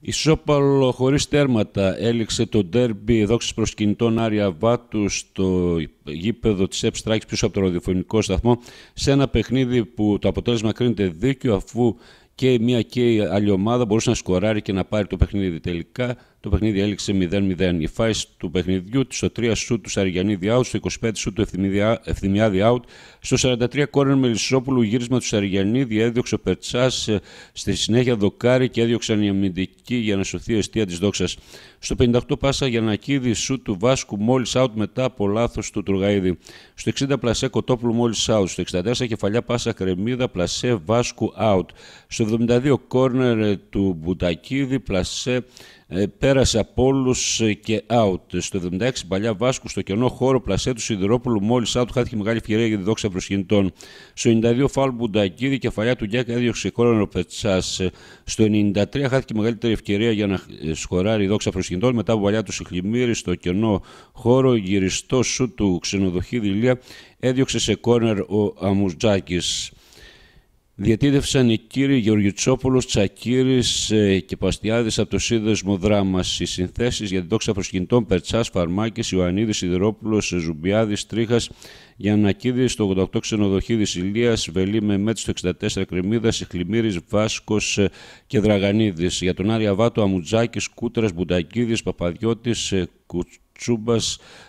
Ισόπαλο χωρίς τέρματα έληξε το ντέρμπι δόξης προσκυνητών Άρια Βάτου στο γήπεδο της Επστράκης πίσω από το ροδιοφωνικό σταθμό σε ένα παιχνίδι που το αποτέλεσμα κρίνεται δίκιο αφού και η μία και η άλλη ομάδα μπορούσε να σκοράρει και να πάρει το παιχνίδι. Τελικά το παιχνίδι έληξε 0-0. Η φάση του παιχνιδιού στο 3 σου του Σαριανίδη, out, στο 25 σου του Ευθυμιάδη out, στο 43 κόρεν Μελισσόπουλου γύρισμα του Σαριανίδη, έδιωξε ο Περτσάς, ε, στη συνέχεια δοκάρι και έδιωξαν οι αμυντικοί για να σωθεί η αιστεία της δόξας. Στο 58 πάσα για να κίδι σου του Βάσκου μόλις out μετά από λάθος του Τουργαίδη. Στο 60 πλασέ Κοτόπουλου μόλις out, στο 64 κεφαλιά πάσα Κρεμίδα πλασέ Βάσκου out. Στο 72 κόρνερ ε, του Μπουτακίδη, πλασέ ε, πέρασε από όλους ε, και out. Στο 76 παλιά Βάσκου στο κενό χώρο πλασέ του Σιδηρόπουλου μόλις out χάθηκε μεγάλη ευκαιρία για τη δόξα προσκυνητών. Στο 92 φάλ και κεφαλιά του Γκιάκα έδιωξε κόρνερ ο Πετσά. Στο 93 χάθηκε μεγαλύτερη ευκαιρία για να σκοράρει η δόξα προσκυνητών μετά από παλιά του Σιχλιμύρη στο κενό χώρο γυριστό σου του έδιωξε σε κόρνερ ο Αμουτζάκη. Διατίδευσαν ναι. οι κύριοι Γεωργιουτσόπουλος, Τσακύρης ε, και Παστιάδης από το σύνδεσμο δράμας. Οι συνθέσεις για την τόξα προσκυνητών Περτσάς, Φαρμάκης, Ιωαννίδης, Σιδηρόπουλος, Ζουμπιάδης, Τρίχας, Γιανακίδης, στο 88 ξενοδοχείο Ηλίας, Βελή Μεμέτ στο 64 Κρεμίδας, Ιχλημύρης, Βάσκος ε, και Δραγανίδης. Για τον Άρια Βάτο, Αμουτζάκης, Κούτρας, Μπουντακίδης, Παπαδιώτης, ε, Τσούμπα,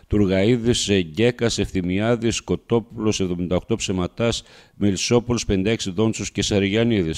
Τουργαίδης, Εγκέκας, Ευθυμιάδης, Κοτόπουλος 78 Ψεματάς, Μελισσόπουλος 56 Δόντσος και Σαριγιανίδης.